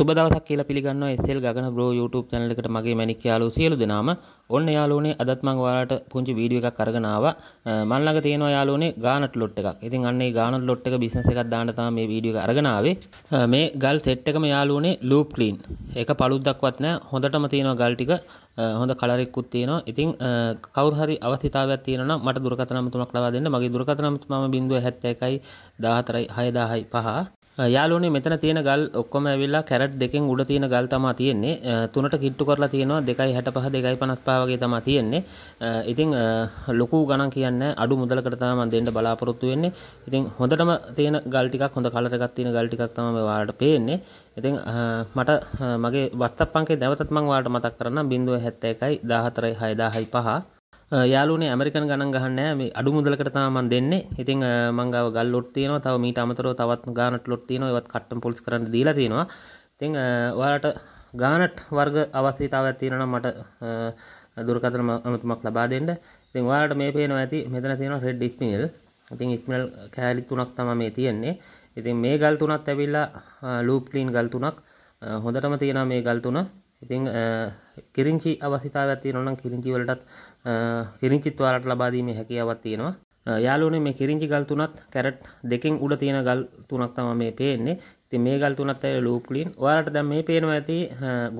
සුබදවසක් කියලා පිළිගන්නවා SL Gagana bro YouTube channel එකට මගේ මැනික් යාළුවෝ සියලු දෙනාම ඔන්න යාළුවෝනේ අදත් මම ඔයාලට පුංචි වීඩියෝ එකක් අරගෙන ආවා මම ළඟ තියෙනවා යාළුවෝනේ ගානට් ලොට් එකක්. ඉතින් අන්න ඒ ගානට් ලොට් එක බිස්නස් එකක් දාන්න තමයි මේ වීඩියෝ එක අරගෙන ආවේ. මේ ගල් සෙට් එකම යාළුවෝනේ ලූප් ක්ලීන්. ඒක පළුද්දක්වත් නැහැ. හොඳටම තියෙනවා ගල් ටික. හොඳ කලරෙකුත් තියෙනවා. ඉතින් කවුරු හරි අවශ්‍යතාවයක් තියෙනවා නම් මට දුරකථන නම්බරයක් ලබා දෙන්න. මගේ දුරකථන නම්බර මම 071 14 6005. යාලුවනි මෙතන තියෙන ගල් ඔක්කොම ඇවිල්ලා කැරට් දෙකෙන් උඩ තියෙන ගල් තමයි තියෙන්නේ. තුනට කිට්ටු කරලා තියෙනවා 2.65 2.55 වගේ තමයි තියෙන්නේ. ඉතින් ලොකු ගණන් කියන්නේ අඩු මුදලකට තමයි මම දෙන්න බලාපොරොත්තු වෙන්නේ. ඉතින් හොඳටම තියෙන ගල් ටිකක් හොඳ කලර් එකක් තියෙන ගල් ටිකක් තමයි ඔයාලට පේන්නේ. ඉතින් මට මගේ WhatsApp අංකේ නැවතත් මම ඔයාලට මතක් කරන්නම් 071 14 6015 යාලුනේ ඇමරිකන් ගණන් ගහන්න මේ අඩු මුදලකට තමයි මම දෙන්නේ. ඉතින් මං ගාව ගල් ලොට් තියෙනවා. තව මීට අමතරව තවත් ගානට් ලොට් තියෙනවා. ඒවත් කට්ටම් පොලිස් කරන්න දීලා තියෙනවා. ඉතින් ඔයාලට ගානට් වර්ග අවශ්‍යතාවයක් තියෙනවා නම් මට දුරකථන අමතුමක් ලබා දෙන්න. ඉතින් ඔයාලට මේ පේනවා ඇති මෙතන තියෙනවා රෙඩ් ස්පිනල්. ඉතින් ස්පිනල් කෑලි තුනක් තමයි මේ තියෙන්නේ. ඉතින් මේ ගල් තුනත් ඇවිල්ලා ලූප් ක්ලීන් ගල් තුනක් හොඳටම තියෙනවා මේ ගල් තුන. ඉතිං කිරිංචි අවස්ථාවක් තියෙනවා නම් කිරිංචි වලටත් කිරිංචිත් ඔයාලට ලබා දීමේ හැකියාවක් තියෙනවා. යාලුවනේ මේ කිරිංචි ගල් තුනත් කැරට් දෙකෙන් උඩ තියෙන ගල් තුනක් තමයි මේ පේන්නේ. ඉතින් මේ ගල් තුනත් ඇවිල්ලා ලූප් ක්ලීන්. ඔයාලට දැන් මේ පේනවා ඇති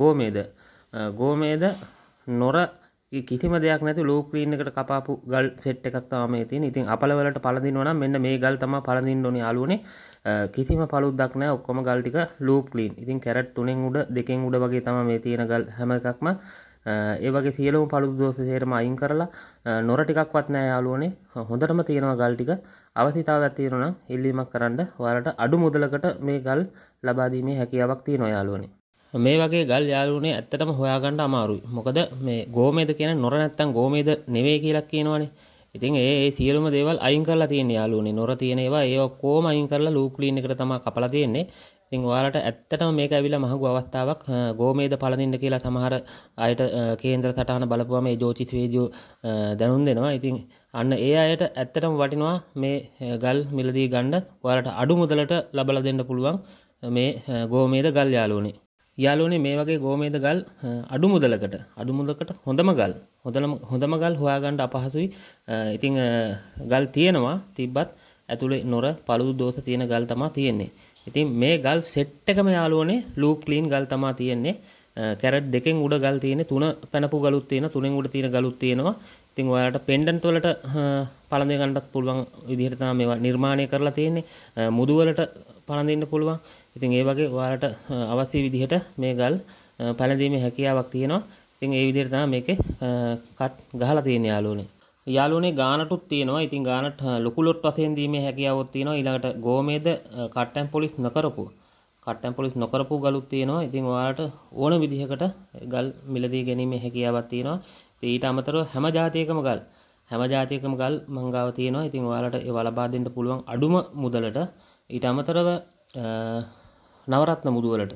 ගෝමේද. ගෝමේද නොර කිසිම දෙයක් නැති ලෝ ක්‍රීන් එකට කපාපු ගල් සෙට් එකක් තමයි මේ තියෙන්නේ. ඉතින් අපලවලට පළඳිනවා නම් මෙන්න මේ ගල් තමයි පළඳින්න ඕනේ යාළුවනේ. කිසිම පළුද්දක් නැහැ. ඔක්කොම ගල් ටික ලෝ ක්‍රීන්. ඉතින් කැරට් තුනෙන් උඩ දෙකෙන් උඩ වගේ තමයි මේ තියෙන ගල් හැම එකක්ම ඒ වගේ සියලුම පළුදු දෝෂ සේරම අයින් කරලා නොර ටිකක්වත් නැහැ යාළුවනේ. හොඳටම තියෙනවා ගල් ටික. අවශ්‍යතාවයක් තියෙනවා නම් ඉල්ලීමක් කරන්න ඔයාලට අඩු මුදලකට මේ ගල් ලබා දීමේ හැකියාවක් තියෙනවා යාළුවනේ. මේ වගේ ගල් යාලුනේ ඇත්තටම හොයාගන්න අමාරුයි. මොකද මේ ගෝමේද කියන්නේ නොර නැත්තම් ගෝමේද නෙවෙයි කියලා කියනවනේ. ඉතින් ඒ ඒ සියලුම දේවල් අයින් කරලා තියෙන යාලුනේ. නොර තියෙන ඒවා ඒ ඔක්කොම අයින් කරලා ලූප් ක්ලීන් එකට තමයි කපලා තියෙන්නේ. ඉතින් ඔයාලට ඇත්තටම මේක ඇවිල්ලා මහඟු අවස්ථාවක් ගෝමේද පළඳින්න කියලා සමහර අයට කේන්ද්‍ර සටහන බලපුවම මේ ජෝතිෂ වේදියෝ දැනුම් දෙනවා. ඉතින් අන්න ඒ අයට ඇත්තටම වටිනවා මේ ගල් මිලදී ගන්න ඔයාලට අඩු මුදලට ලබලා දෙන්න පුළුවන් මේ ගෝමේද ගල් යාලුනේ. යාලෝනේ මේ වගේ ගෝමේද ගල් අඩු මුදලකට අඩු මුදලකට හොඳම ගල් හොඳම හොඳම ගල් හොයාගන්න අපහසුයි. ඉතින් ගල් තියෙනවා තිබ්බත් ඇතුලේ නොර පළුදු දෝෂ තියෙන ගල් තමයි තියෙන්නේ. ඉතින් මේ ගල් සෙට් එකම යාලෝනේ ලූප් ක්ලීන් ගල් තමයි තියෙන්නේ. කැරට් දෙකෙන් උඩ ගල් තියෙන තුන පැනපු ගලුත් තියෙන තුනෙන් උඩ තියෙන ගලුත් තියෙනවා. ඉතින් ඔයාලට පෙන්ඩන්ට් වලට පළඳින ගන්නත් පුළුවන් විදිහට තමයි මේවා නිර්මාණය කරලා තියෙන්නේ. මුදු වලට පළඳින්න පුළුවන්. ඉතින් ඒ වගේ ඔයාලට අවශ්‍ය විදිහට මේ ගල් පළඳීමේ හැකියාවක් තියෙනවා. ඉතින් ඒ විදිහට තමයි මේකේ කට් ගහලා තියෙන්නේ යාළුවනේ. යාළුවනේ ගානටුත් තියෙනවා. ඉතින් ගානට ලොකු ලොට් වශයෙන් දීමේ හැකියාවක් තියෙනවා. ඊළඟට ගෝමේද කට් ඇන් පොලිස් නොකරපුවා. කට්ටම් පොලිස් නොකරපු ගලුත් තියෙනවා ඉතින් ඔයාලට ඕන විදිහකට ගල් මිලදී ගැනීම හැකියාවක් තියෙනවා ඊට අමතරව හැම જાතියකම ගල් හැම જાතියකම ගල් මංගාව තියෙනවා ඉතින් ඔයාලට ඒව ලබා දෙන්න පුළුවන් අඩුම මුදලට ඊට අමතරව නවරත්න මුදුවලට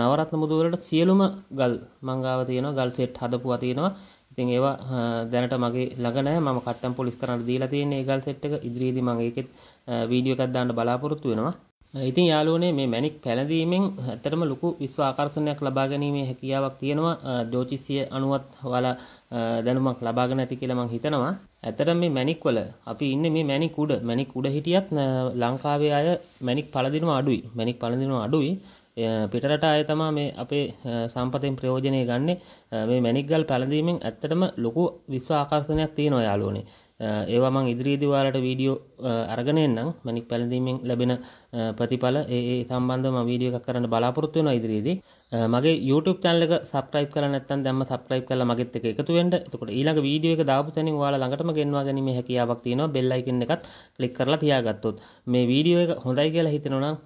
නවරත්න මුදුවලට සියලුම ගල් මංගාව තියෙනවා ගල් සෙට් හදපුවා තියෙනවා ඉතින් ඒවා දැනට මගේ ළඟ නැහැ මම කට්ටම් පොලිස් කරන්න දීලා තියෙන ඒ ගල් සෙට් එක ඉදිරියේදී මම ඒකෙත් වීඩියෝ එකක් දාන්න බලාපොරොත්තු වෙනවා ඉතින් යාළුවනේ මේ මැණික් පැලඳීමෙන් ඇත්තටම ලොකු විශ්ව ආකර්ෂණයක් ලබා ගැනීමේ හැකියාවක් තියෙනවා ජ්‍යොතිෂය අනුවත් ඔයාලා දැනුමක් ලබාගෙන ඇති කියලා මම හිතනවා. ඇත්තටම මේ මැණික් වල අපි ඉන්නේ මේ මැණික් උඩ මැණික් උඩ හිටියත් ලංකාවේ අය මැණික් පළඳිනවා අඩුයි. මැණික් පළඳිනවා අඩුයි. පිටරට අය තමා මේ අපේ සම්පතෙන් ප්‍රයෝජනය ගන්න මේ මැණික් ගල් පැලඳීමෙන් ඇත්තටම ලොකු විශ්ව ආකර්ෂණයක් තියෙනවා යාළුවනේ. ඒවා මං ඉදිරියේදී ඔයාලට වීඩියෝ අරගෙන එන්නම් මණික් පැලඳීමෙන් ලැබෙන ප්‍රතිඵල ඒ ඒ සම්බන්ධව මම වීඩියෝ එකක් කරන්න බලාපොරොත්තු වෙනවා ඉදිරියේදී මගේ YouTube channel එක subscribe කරලා නැත්නම් දැන්ම subscribe කරලා මගෙත් එක එකතු වෙන්න. එතකොට ඊළඟ වීඩියෝ එක දාපු තැනින් ඔයාලා ළඟටම ගෙන්වා ගැනීමේ හැකියාවක් තියෙනවා. bell icon එකත් click කරලා තියාගත්තොත් මේ වීඩියෝ එක හොඳයි කියලා හිතෙනවා නම්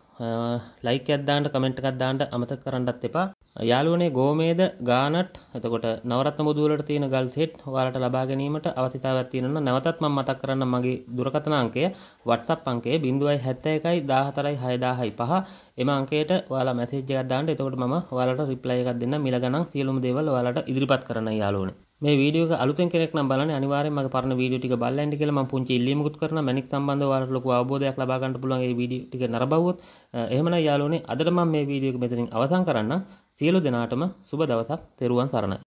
ලයික අදදාන්නට කමෙන්ට් එකක් දාන්නට අමත කරන්නත් එපා යාලුවනේ ගෝමේද ගානට් එතකොට නවරත් මුදුවලට තියෙන ගල් සෙට් ඔයාලට ලබා ගැනීමට අවස්ථාවක් තියෙනවා නැවතත් මම මතක් කරන්න මගේ දුරකථන අංකය WhatsApp අංකය 071 එම අංකයට ඔයාලා මැසේජ් එකක් දාන්න එතකොට මම ඔයාලට රිප්ලයි එකක් දෙන්නම් මිල ගණන් සියලුම දේවල් ඔයාලට ඉදිරිපත් කරන්න යාලුවනේ මේ වීඩියෝ එක අලුතෙන් කෙනෙක් නම් බලන්නේ අනිවාර්යෙන්ම මගේ පරණ වීඩියෝ ටික බලන්න කියලා මම පුංචි ඉල්ලීමකුත් කරනවා මැනික් සම්බන්ධව ඔයාලට ලොකු අවබෝධයක් ලබා ගන්න පුළුවන් මේ වීඩියෝ ටික නරඹවුවොත් එහෙමනම් යාළුවනේ අදට මම මේ වීඩියෝ එක මෙතනින් අවසන් කරන්නම් සියලු දෙනාටම සුබ දවසක් තෙරුවන් සරණයි